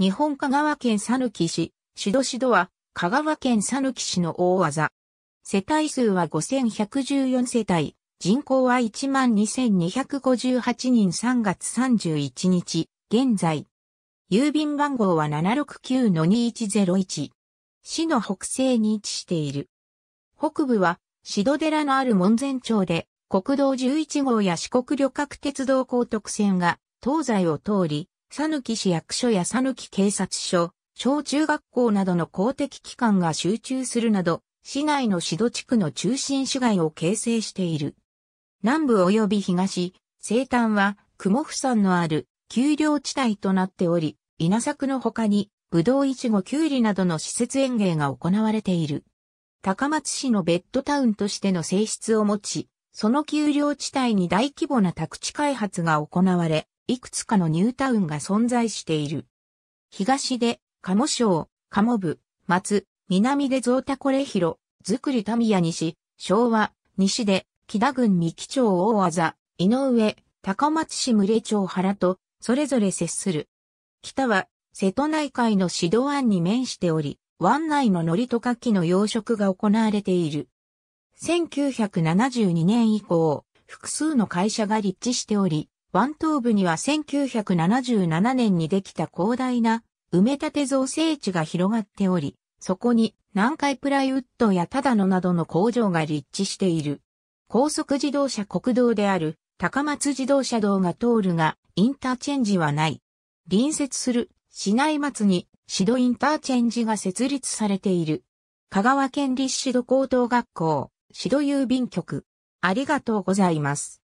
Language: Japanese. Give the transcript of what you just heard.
日本香川県讃岐市、シドシドは、香川県讃岐市の大技。世帯数は5114世帯、人口は12258人3月31日、現在。郵便番号は769-2101。市の北西に位置している。北部は、シド寺のある門前町で、国道11号や四国旅客鉄道高徳線が、東西を通り、佐抜市役所や佐抜警察署、小中学校などの公的機関が集中するなど、市内の指導地区の中心市街を形成している。南部及び東、西端は、雲布山のある、丘陵地帯となっており、稲作の他に、ぶどういちごきゅうりなどの施設園芸が行われている。高松市のベッドタウンとしての性質を持ち、その丘陵地帯に大規模な宅地開発が行われ、いくつかのニュータウンが存在している。東で、鴨省、鴨部、松、南で増田これ広、作り民谷西、昭和、西で、木田郡三木町大技、井上、高松市群れ町原と、それぞれ接する。北は、瀬戸内海の指導案に面しており、湾内の海苔と牡蠣の養殖が行われている。1972年以降、複数の会社が立地しており、湾東部には1977年にできた広大な埋め立て造成地が広がっており、そこに南海プライウッドやただのなどの工場が立地している。高速自動車国道である高松自動車道が通るが、インターチェンジはない。隣接する市内松に市戸インターチェンジが設立されている。香川県立市戸高等学校、市戸郵便局。ありがとうございます。